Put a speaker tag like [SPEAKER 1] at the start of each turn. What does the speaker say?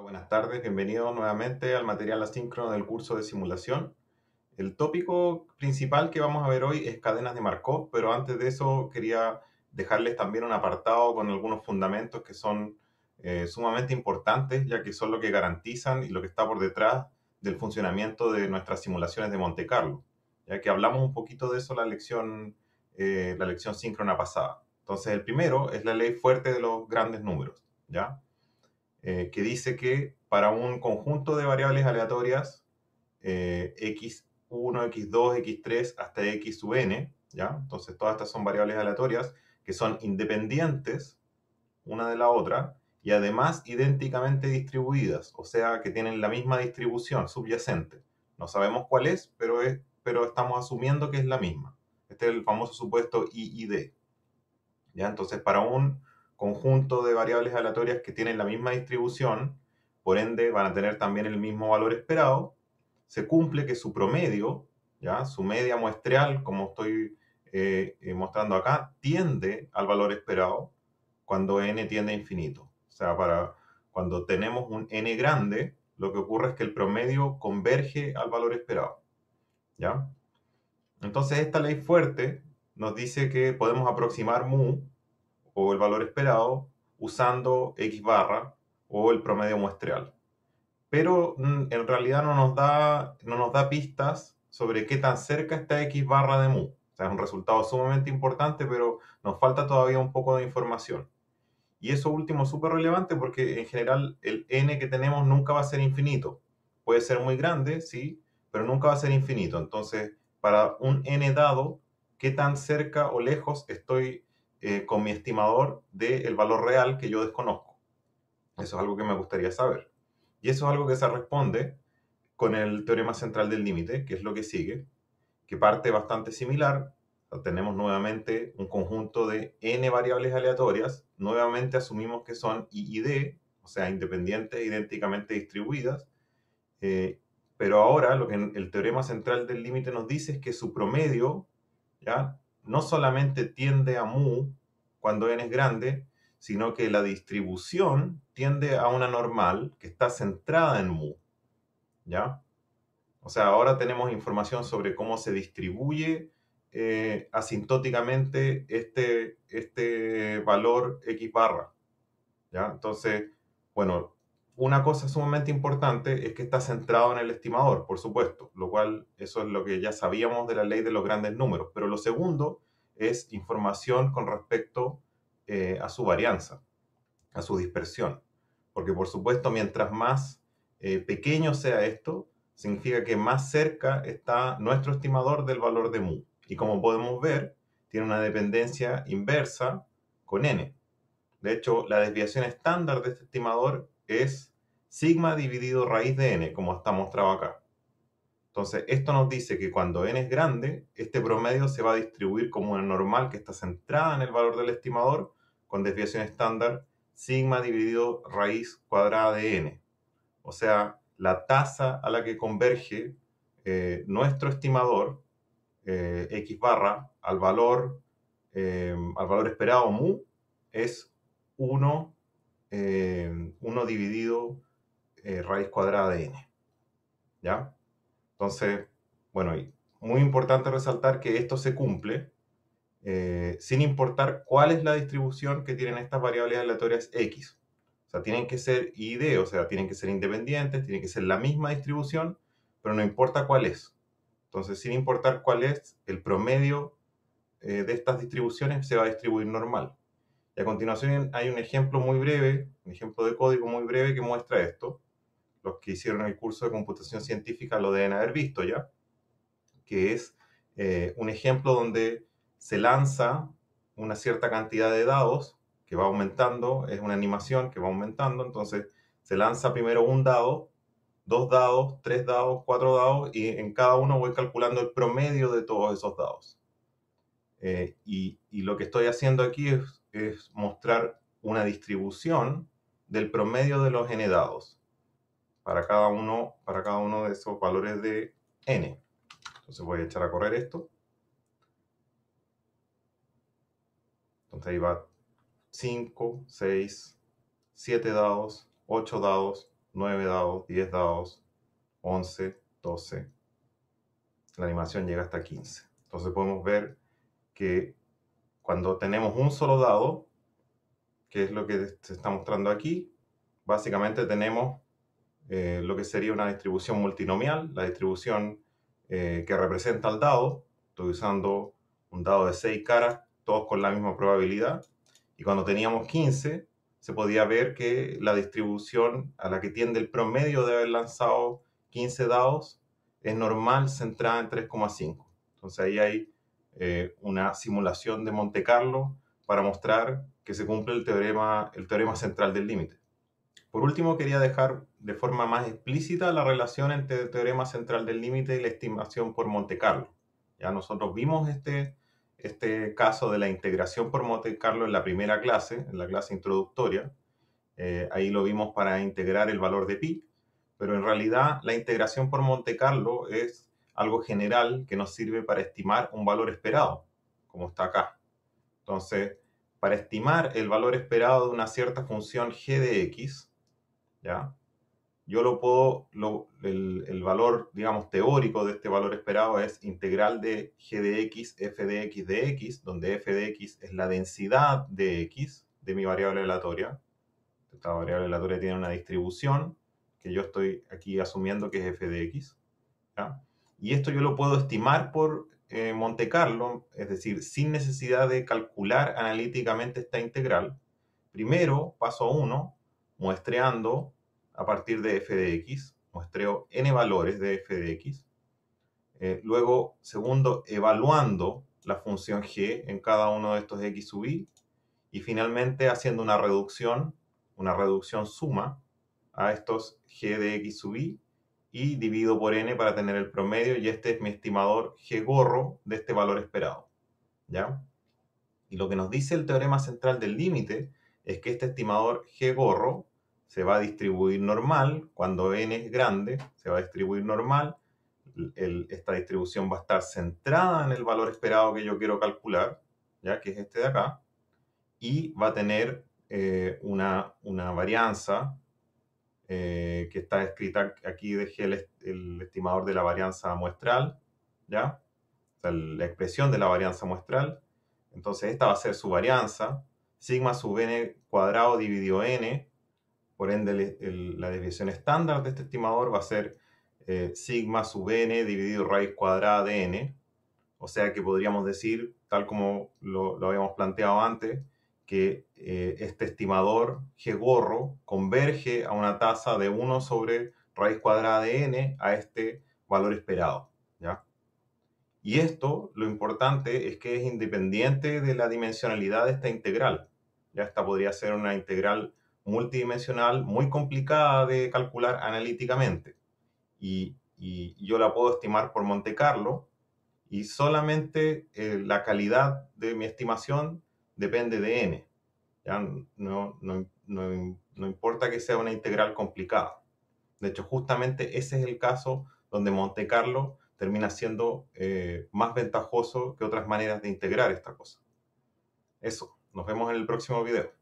[SPEAKER 1] buenas tardes. Bienvenidos nuevamente al material asíncrono del curso de simulación. El tópico principal que vamos a ver hoy es cadenas de Markov, pero antes de eso quería dejarles también un apartado con algunos fundamentos que son eh, sumamente importantes, ya que son lo que garantizan y lo que está por detrás del funcionamiento de nuestras simulaciones de Monte Carlo, ya que hablamos un poquito de eso la lección, eh, la lección síncrona pasada. Entonces, el primero es la ley fuerte de los grandes números, ¿ya? Eh, que dice que para un conjunto de variables aleatorias, x1, x2, x3 hasta x n, ¿ya? Entonces todas estas son variables aleatorias que son independientes una de la otra y además idénticamente distribuidas, o sea que tienen la misma distribución subyacente. No sabemos cuál es, pero, pero estamos asumiendo que es la misma. Este es el famoso supuesto IID. ¿Ya? Entonces, para un conjunto de variables aleatorias que tienen la misma distribución, por ende van a tener también el mismo valor esperado, se cumple que su promedio, ¿ya? su media muestral, como estoy eh, eh, mostrando acá, tiende al valor esperado cuando n tiende a infinito. O sea, para cuando tenemos un n grande, lo que ocurre es que el promedio converge al valor esperado. ¿Ya? Entonces esta ley fuerte nos dice que podemos aproximar mu o el valor esperado usando X barra o el promedio muestreal. Pero mm, en realidad no nos da, no nos da pistas sobre qué tan cerca está X barra de mu. O sea, es un resultado sumamente importante, pero nos falta todavía un poco de información. Y eso último es súper relevante porque en general el n que tenemos nunca va a ser infinito. Puede ser muy grande, sí, pero nunca va a ser infinito. Entonces, para un n dado, ¿qué tan cerca o lejos estoy eh, con mi estimador del valor real que yo desconozco. Eso es algo que me gustaría saber. Y eso es algo que se responde con el teorema central del límite, que es lo que sigue, que parte bastante similar. tenemos nuevamente un conjunto de n variables aleatorias. Nuevamente asumimos que son I y D, o sea, independientes, idénticamente distribuidas. Eh, pero ahora lo que el teorema central del límite nos dice es que su promedio ¿ya? no solamente tiende a mu cuando n es grande, sino que la distribución tiende a una normal que está centrada en mu. ¿Ya? O sea, ahora tenemos información sobre cómo se distribuye eh, asintóticamente este, este valor x barra. ¿Ya? Entonces, bueno, una cosa sumamente importante es que está centrado en el estimador, por supuesto, lo cual eso es lo que ya sabíamos de la ley de los grandes números, pero lo segundo es información con respecto eh, a su varianza, a su dispersión, porque por supuesto mientras más eh, pequeño sea esto, significa que más cerca está nuestro estimador del valor de mu, y como podemos ver, tiene una dependencia inversa con n. De hecho, la desviación estándar de este estimador es sigma dividido raíz de n, como está mostrado acá. Entonces, esto nos dice que cuando n es grande, este promedio se va a distribuir como una normal que está centrada en el valor del estimador con desviación estándar sigma dividido raíz cuadrada de n. O sea, la tasa a la que converge eh, nuestro estimador eh, x barra al valor, eh, al valor esperado mu es 1 1 eh, dividido eh, raíz cuadrada de n. ¿Ya? Entonces, bueno, muy importante resaltar que esto se cumple eh, sin importar cuál es la distribución que tienen estas variables aleatorias x. O sea, tienen que ser ID, o sea, tienen que ser independientes, tienen que ser la misma distribución, pero no importa cuál es. Entonces, sin importar cuál es, el promedio de estas distribuciones se va a distribuir normal. Y a continuación hay un ejemplo muy breve, un ejemplo de código muy breve que muestra esto. Los que hicieron el curso de computación científica lo deben haber visto ya, que es eh, un ejemplo donde se lanza una cierta cantidad de dados que va aumentando, es una animación que va aumentando, entonces se lanza primero un dado, dos dados, tres dados, cuatro dados, y en cada uno voy calculando el promedio de todos esos dados. Eh, y lo que estoy haciendo aquí es es mostrar una distribución del promedio de los n dados para cada uno, para cada uno de esos valores de n. Entonces voy a echar a correr esto. Entonces ahí va 5, 6, 7 dados, 8 dados, 9 dados, 10 dados, 11, 12. La animación llega hasta 15. Entonces podemos ver que cuando tenemos un solo dado, que es lo que se está mostrando aquí, básicamente tenemos eh, lo que sería una distribución multinomial, la distribución eh, que representa al dado. Estoy usando un dado de 6 caras, todos con la misma probabilidad. Y cuando teníamos 15, se podía ver que la distribución a la que tiende el promedio de haber lanzado 15 dados es normal centrada en 3,5. Entonces ahí hay eh, una simulación de Monte Carlo para mostrar que se cumple el teorema, el teorema central del límite. Por último, quería dejar de forma más explícita la relación entre el teorema central del límite y la estimación por Monte Carlo. Ya nosotros vimos este, este caso de la integración por Monte Carlo en la primera clase, en la clase introductoria. Eh, ahí lo vimos para integrar el valor de pi, pero en realidad la integración por Monte Carlo es algo general que nos sirve para estimar un valor esperado, como está acá. Entonces, para estimar el valor esperado de una cierta función g de x, ¿ya? yo lo puedo, el, el, valor, digamos, teórico de este valor esperado es integral de g de x, f de x de x, donde f de x es la densidad de x de mi variable aleatoria. Esta variable aleatoria tiene una distribución que yo estoy aquí asumiendo que es f de x. ¿ya? Y esto yo lo puedo estimar por eh, Monte Carlo, es decir, sin necesidad de calcular analíticamente esta integral. Primero, paso 1, muestreando a partir de f de x, muestreo n valores de f de x. Eh, luego, segundo, evaluando la función g en cada uno de estos x sub i. Y finalmente, haciendo una reducción, una reducción suma a estos g de x sub i y divido por n para tener el promedio y este es mi estimador g gorro de este valor esperado. ¿Ya? Y lo que nos dice el teorema central del límite es que este estimador g gorro se va a distribuir normal, cuando n es grande, se va a distribuir normal, esta distribución va a estar centrada en el valor esperado que yo quiero calcular, ya que es este de acá, y va a tener eh, una, una varianza eh, que está escrita aquí, dejé el, el, estimador de la varianza muestral, ¿ya? la expresión de la varianza muestral. Entonces esta va a ser su varianza, sigma sub n cuadrado dividido n, por ende la desviación estándar de este estimador va a ser eh, sigma sub n dividido raíz cuadrada de n, o sea que podríamos decir, tal como lo, lo habíamos planteado antes, que eh, este estimador G-gorro converge a una tasa de 1 sobre raíz cuadrada de n a este valor esperado. Y esto, lo importante, es que es independiente de la dimensionalidad de esta integral. Ya esta podría ser una integral multidimensional muy complicada de calcular analíticamente. Y, yo la puedo estimar por Monte Carlo y solamente eh, la calidad de mi estimación depende de n. ¿ya? No, no, importa que sea una integral complicada. De hecho, justamente ese es el caso donde Monte Carlo termina siendo eh, más ventajoso que otras maneras de integrar esta cosa. Eso, nos vemos en el próximo video.